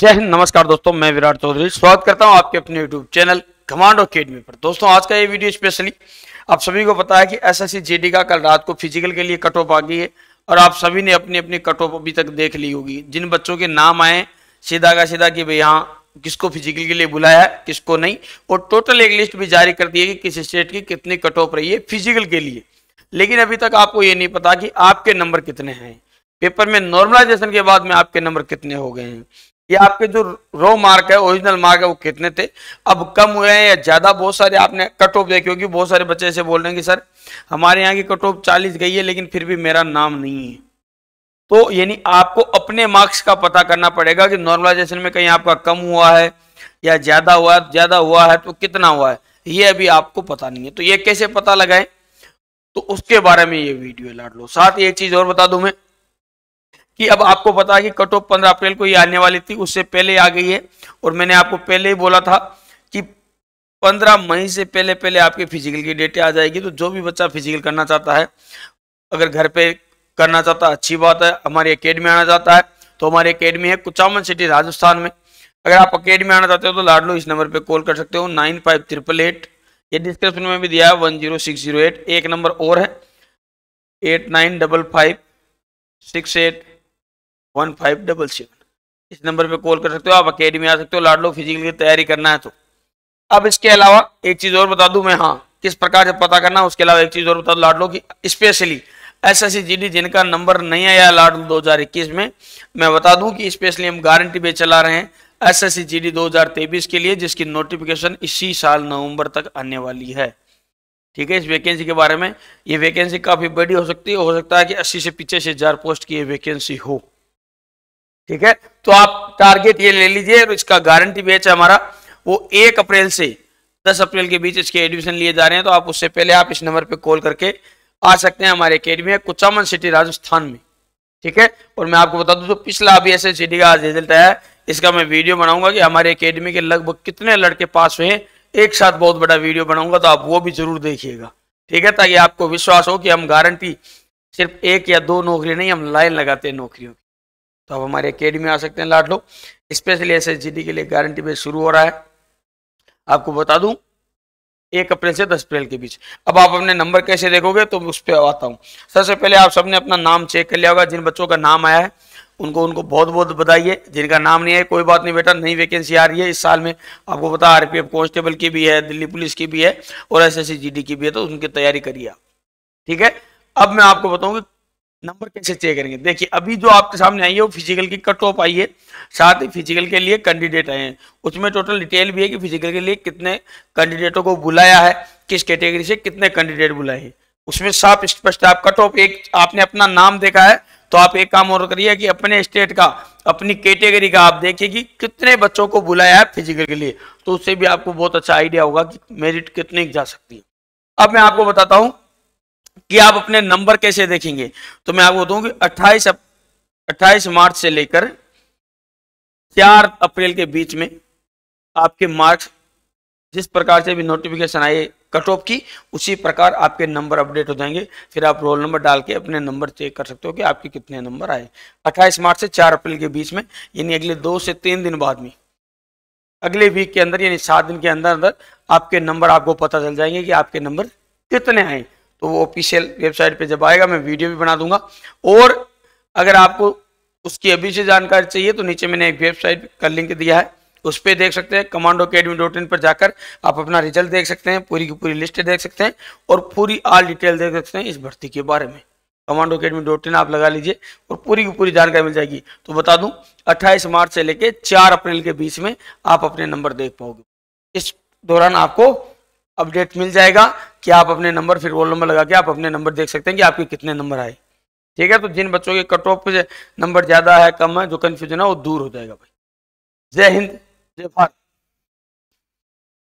जय हिंद नमस्कार दोस्तों मैं विराट चौधरी स्वागत करता हूं आपके अपने यूट्यूब चैनल कमांडो अकेडमी पर दोस्तों आज का ये वीडियो स्पेशली आप सभी को पता है कि एसएससी जेडी का कल रात को फिजिकल के लिए कट ऑफ आ गई है और आप सभी ने अपनी अपनी कट ऑफ अभी तक देख ली होगी जिन बच्चों के नाम आए सीधा का सीधा कि भाई यहाँ किसको फिजिकल के लिए बुलाया है किसको नहीं और टोटल एक लिस्ट भी जारी कर दी है कि किस स्टेट की कितनी कट ऑफ रही है फिजिकल के लिए लेकिन अभी तक आपको ये नहीं पता कि आपके नंबर कितने हैं पेपर में नॉर्मलाइजेशन के बाद में आपके नंबर कितने हो गए हैं ये आपके जो रो मार्क है ओरिजिनल मार्क है वो कितने थे अब कम हुए हैं या ज़्यादा बहुत सारे आपने कट ऑफ देखे होगी बहुत सारे बच्चे ऐसे बोल रहे हैं कि सर हमारे यहाँ की कट ऑफ चालीस गई है लेकिन फिर भी मेरा नाम नहीं है तो यानी आपको अपने मार्क्स का पता करना पड़ेगा कि नॉर्मलाइजेशन में कहीं आपका कम हुआ है या ज़्यादा हुआ ज़्यादा हुआ है तो कितना हुआ है ये अभी आपको पता नहीं है तो ये कैसे पता लगाए तो उसके बारे में ये वीडियो लाट लो साथ ही एक चीज़ और बता दू मैं कि अब आपको पता है कि कट ऑफ पंद्रह अप्रैल को ही आने वाली थी उससे पहले आ गई है और मैंने आपको पहले ही बोला था कि पंद्रह मई से पहले पहले आपके फिजिकल की डेट आ जाएगी तो जो भी बच्चा फिजिकल करना चाहता है अगर घर पे करना चाहता है अच्छी बात है हमारी अकेडमी आना चाहता है तो हमारी अकेडमी है कुचामन सिटी राजस्थान में अगर आप अकेडमी आना चाहते हो तो लाडलो इस नंबर पर कॉल कर सकते हो नाइन फाइव ट्रिपल एट ये डिस्क्रिप्शन में भी दिया है one zero six zero eight एक नंबर और है eight nine double five six eight one five double seven इस नंबर पे कॉल कर सकते हो आप अकेडमी आ सकते हो लाडलो फिजिकल की तैयारी करना है तो अब इसके अलावा एक चीज़ और बता दूं मैं हाँ किस प्रकार से पता करना उसके अलावा एक चीज़ और बता दूं लाडलो की स्पेशली एस एस जी जिनका नंबर नहीं आया लाडलो दो हज़ार इक्कीस में मैं बता दूं कि स्पेशली हम गारंटी पे चला रहे हैं S S C G D दो हज़ार तेईस के लिए जिसकी नोटिफिकेशन इसी साल नवंबर तक आने वाली है ठीक है इस वैकेंसी के बारे में ये वैकेंसी काफ़ी बड़ी हो सकती है हो सकता है कि अस्सी से पीछे से हजार पोस्ट की ये वैकेंसी हो ठीक है तो आप टारगेट ये ले लीजिए और इसका गारंटी बैच हमारा वो एक अप्रैल से दस अप्रैल के बीच इसके एडमिशन लिए जा रहे हैं तो आप उससे पहले आप इस नंबर पर कॉल करके आ सकते हैं हमारे अकेडमी है कुचामन सिटी राजस्थान में ठीक है और मैं आपको बता दूं तो पिछला अभी एस एन का आज रिजल्ट आया इसका मैं वीडियो बनाऊंगा कि हमारे अकेडमी के लगभग कितने लड़के पास हुए एक साथ बहुत बड़ा वीडियो बनाऊंगा तो आप वो भी जरूर देखिएगा ठीक है ताकि आपको विश्वास हो कि हम गारंटी सिर्फ एक या दो नौकरी नहीं हम लाइन लगाते हैं नौकरियों की तो आप हमारी अकेडमी आ सकते हैं लाट लो स्पेशली एस के लिए गारंटी बेस शुरू हो रहा है आपको बता दूं एक अप्रैल से दस अप्रैल के बीच अब आप अपने नंबर कैसे देखोगे तो उस पर आता हूँ सबसे पहले आप सबने अपना नाम चेक कर लिया होगा जिन बच्चों का नाम आया है उनको उनको बहुत बहुत है जिनका नाम नहीं है कोई बात नहीं बेटा नई वैकेंसी आ रही है इस साल में आपको पता आरपीएफ कांस्टेबल की भी है दिल्ली पुलिस की भी है और एस एस की भी है तो उनकी तैयारी करिए आप ठीक है अब मैं आपको बताऊंगी नंबर कैसे चेक करेंगे देखिए अभी जो आपके सामने आई है वो फिजिकल की कट ऑफ आई है साथ ही फिजिकल के लिए कैंडिडेट आए हैं उसमें टोटल डिटेल भी है कि फिजिकल के लिए कितने कैंडिडेटों को बुलाया है किस कैटेगरी से कितने कैंडिडेट बुलाए हैं उसमें साफ स्पष्ट आप कट ऑफ एक आपने अपना नाम देखा है तो आप एक काम और करिए कि अपने स्टेट का अपनी कैटेगरी का आप देखिए कि कितने बच्चों को बुलाया है फिजिकल के लिए तो उससे भी आपको बहुत अच्छा आइडिया होगा कि मेरिट कितनी जा सकती है अब मैं आपको बताता हूँ कि आप अपने नंबर कैसे देखेंगे तो मैं आपको दूंगी 28 28 मार्च से लेकर 4 अप्रैल के बीच में आपके मार्क्स जिस प्रकार से भी नोटिफिकेशन आए कट ऑफ की उसी प्रकार आपके नंबर अपडेट हो जाएंगे फिर आप रोल नंबर डाल के अपने नंबर चेक कर सकते हो कि आपके कितने नंबर आए 28 मार्च से 4 अप्रैल के बीच में यानी अगले दो से तीन दिन बाद में अगले वीक के अंदर यानी सात दिन के अंदर अंदर आपके नंबर आपको पता चल जाएंगे कि आपके नंबर कितने आए तो वो ऑफिशियल वेबसाइट पे जब आएगा मैं वीडियो भी बना दूंगा और अगर आपको उसकी अभी से जानकारी चाहिए तो नीचे मैंने एक वेबसाइट का लिंक दिया है उस पर देख सकते हैं कमांडो अकेडमी डॉट इन पर जाकर आप अपना रिजल्ट देख सकते हैं पूरी की पूरी लिस्ट देख सकते हैं और पूरी आल डिटेल देख सकते हैं इस भर्ती के बारे में कमांडो अकेडमी डॉट इन आप लगा लीजिए और पूरी की पूरी जानकारी मिल जाएगी तो बता दूँ अट्ठाईस मार्च से लेकर चार अप्रैल के बीच में आप अपने नंबर देख पाओगे इस दौरान आपको अपडेट मिल जाएगा कि आप अपने नंबर फिर रोल नंबर लगा के आप अपने नंबर देख सकते हैं कि आपके कितने नंबर आए ठीक है तो जिन बच्चों के कट ऑफ नंबर ज़्यादा है कम है जो कन्फ्यूजन है वो दूर हो जाएगा भाई जय हिंद जय भारत